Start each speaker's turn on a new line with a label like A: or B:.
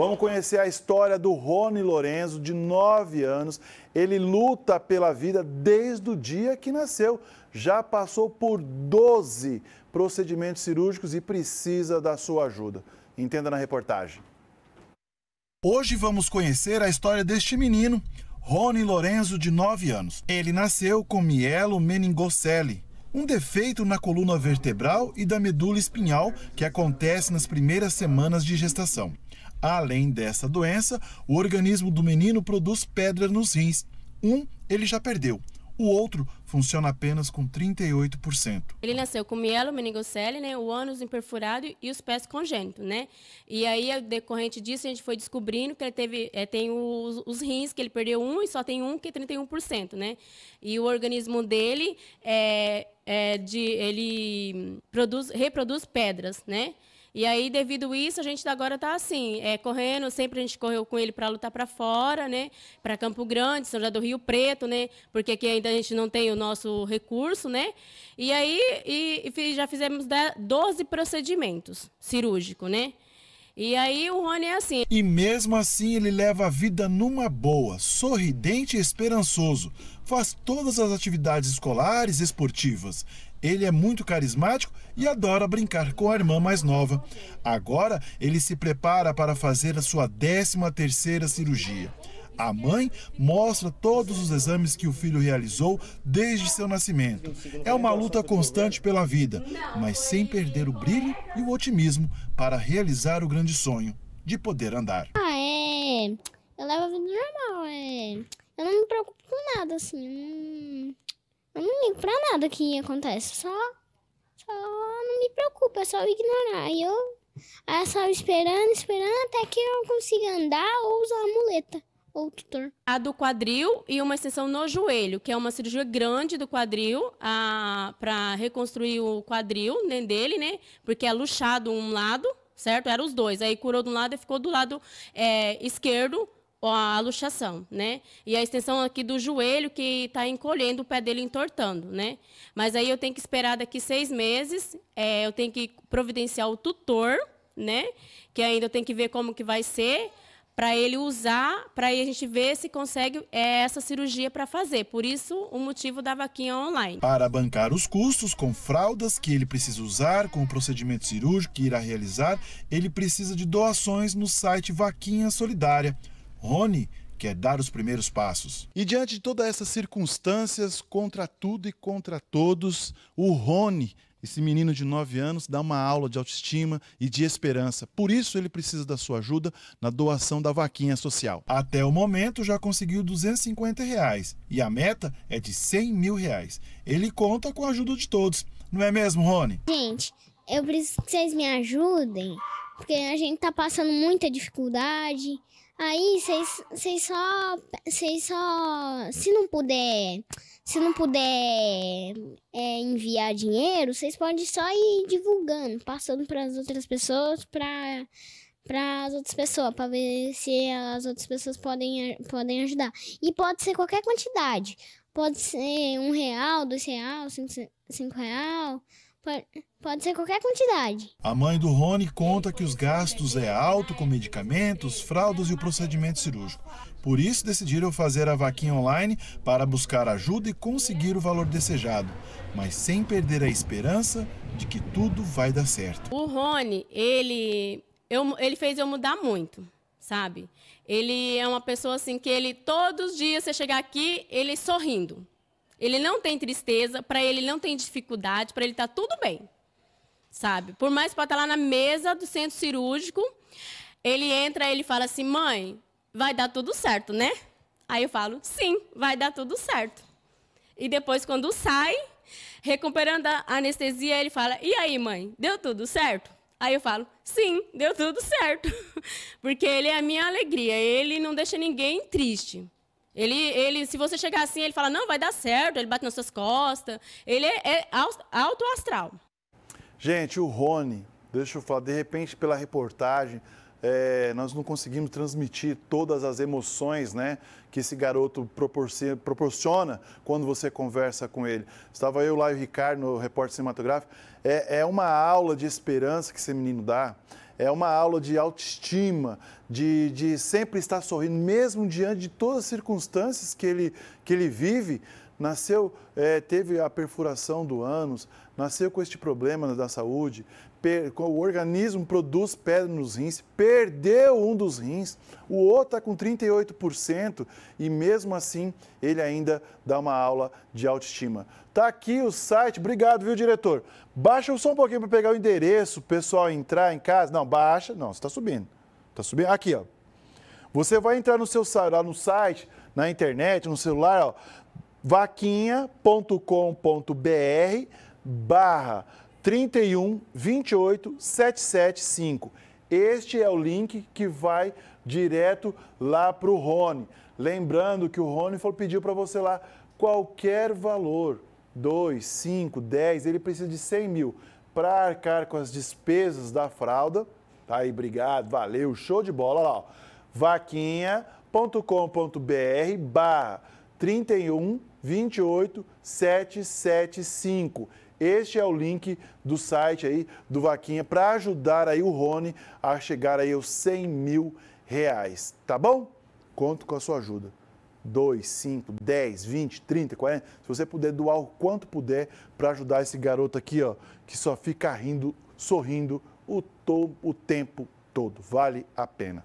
A: Vamos conhecer a história do Rony Lorenzo, de 9 anos. Ele luta pela vida desde o dia que nasceu. Já passou por 12 procedimentos cirúrgicos e precisa da sua ajuda. Entenda na reportagem. Hoje vamos conhecer a história deste menino, Rony Lorenzo, de 9 anos. Ele nasceu com mielo meningocele, um defeito na coluna vertebral e da medula espinhal que acontece nas primeiras semanas de gestação. Além dessa doença, o organismo do menino produz pedra nos rins. Um ele já perdeu, o outro funciona apenas com 38%.
B: Ele nasceu com mielo, meningocele, né, o ânus imperfurado e os pés congênitos, né? E aí, é decorrente disso, a gente foi descobrindo que ele teve, é, tem os, os, rins, que ele perdeu um e só tem um, que é 31%, né? E o organismo dele, é, é de, ele produz, reproduz pedras, né? E aí, devido isso, a gente agora está assim, é, correndo, sempre a gente correu com ele para lutar para fora, né? Para Campo Grande, São José do Rio Preto, né? Porque aqui ainda a gente não tem o nosso recurso, né? E aí e, e já fizemos 12 procedimentos cirúrgicos, né? E aí o Rony é assim.
A: E mesmo assim ele leva a vida numa boa, sorridente e esperançoso. Faz todas as atividades escolares, esportivas ele é muito carismático e adora brincar com a irmã mais nova. Agora, ele se prepara para fazer a sua 13ª cirurgia. A mãe mostra todos os exames que o filho realizou desde seu nascimento. É uma luta constante pela vida, mas sem perder o brilho e o otimismo para realizar o grande sonho de poder andar.
C: Ah, é. Eu levo a vida normal, é. Eu não me preocupo com nada, assim. Hum... Eu não ligo pra nada que acontece, só, só não me preocupa, é só ignorar. E eu, eu só esperando, esperando até que eu
B: consiga andar ou usar a muleta ou tutor. A do quadril e uma extensão no joelho, que é uma cirurgia grande do quadril, para reconstruir o quadril né, dele, né? Porque é luxado um lado, certo? Era os dois. Aí curou de um lado e ficou do lado é, esquerdo a luxação, né? E a extensão aqui do joelho que está encolhendo, o pé dele entortando, né? Mas aí eu tenho que esperar daqui seis meses, é, eu tenho que providenciar o tutor, né? Que ainda eu tenho que ver como que vai ser, para ele usar, para a gente ver se consegue é, essa cirurgia para fazer. Por isso, o motivo da vaquinha online.
A: Para bancar os custos com fraldas que ele precisa usar, com o procedimento cirúrgico que irá realizar, ele precisa de doações no site Vaquinha Solidária. Rony quer dar os primeiros passos. E diante de todas essas circunstâncias, contra tudo e contra todos, o Rony esse menino de 9 anos dá uma aula de autoestima e de esperança. Por isso ele precisa da sua ajuda na doação da vaquinha social. Até o momento já conseguiu 250 reais e a meta é de 100 mil reais. Ele conta com a ajuda de todos, não é mesmo, Rony?
C: Gente, eu preciso que vocês me ajudem, porque a gente está passando muita dificuldade. Aí vocês só. Vocês só. Se não puder. Se não puder é, enviar dinheiro, vocês podem só ir divulgando, passando para as outras pessoas, para para as outras pessoas, para ver se as outras pessoas podem, podem ajudar. E pode ser qualquer quantidade. Pode ser um real, dois real, cinco, cinco real, Pode, ser qualquer quantidade.
A: A mãe do Rony conta que os gastos é alto com medicamentos, fraldas e o procedimento cirúrgico. Por isso decidiram fazer a vaquinha online para buscar ajuda e conseguir o valor desejado, mas sem perder a esperança de que tudo vai dar certo.
B: O Rony, ele, eu, ele fez eu mudar muito sabe? Ele é uma pessoa assim que ele todos os dias você chegar aqui, ele sorrindo ele não tem tristeza, para ele não tem dificuldade, para ele está tudo bem. Sabe? Por mais para estar tá lá na mesa do centro cirúrgico, ele entra, ele fala assim: "Mãe, vai dar tudo certo, né?" Aí eu falo: "Sim, vai dar tudo certo." E depois quando sai, recuperando a anestesia, ele fala: "E aí, mãe, deu tudo certo?" Aí eu falo: "Sim, deu tudo certo." Porque ele é a minha alegria, ele não deixa ninguém triste. Ele, ele, se você chegar assim, ele fala, não, vai dar certo, ele bate nas suas costas. Ele é, é alto astral.
A: Gente, o Rony, deixa eu falar, de repente, pela reportagem, é, nós não conseguimos transmitir todas as emoções né, que esse garoto proporciona, proporciona quando você conversa com ele. Estava eu lá e o Ricardo, no repórter cinematográfico. É, é uma aula de esperança que esse menino dá é uma aula de autoestima, de, de sempre estar sorrindo, mesmo diante de todas as circunstâncias que ele, que ele vive. Nasceu, é, teve a perfuração do ânus, nasceu com este problema da saúde, per, o organismo produz pedra nos rins, perdeu um dos rins, o outro está com 38% e mesmo assim ele ainda dá uma aula de autoestima. Tá aqui o site. Obrigado, viu, diretor? Baixa só um pouquinho para pegar o endereço, o pessoal entrar em casa. Não, baixa. Não, você está subindo. Está subindo. Aqui, ó. Você vai entrar no seu lá no site, na internet, no celular, ó, vaquinha.com.br barra 31 28 775. Este é o link que vai direto lá para o Rony. Lembrando que o Rony falou, pediu para você lá qualquer valor. 2, 5, 10, ele precisa de 100 mil para arcar com as despesas da fralda. Tá aí, obrigado, valeu, show de bola. Olha lá, vaquinha.com.br barra 31 28 775. Este é o link do site aí do Vaquinha para ajudar aí o Rony a chegar aí aos 100 mil reais, tá bom? Conto com a sua ajuda. 2, 5, 10, 20, 30, 40. Se você puder doar o quanto puder para ajudar esse garoto aqui, ó, que só fica rindo, sorrindo o, to o tempo todo. Vale a pena.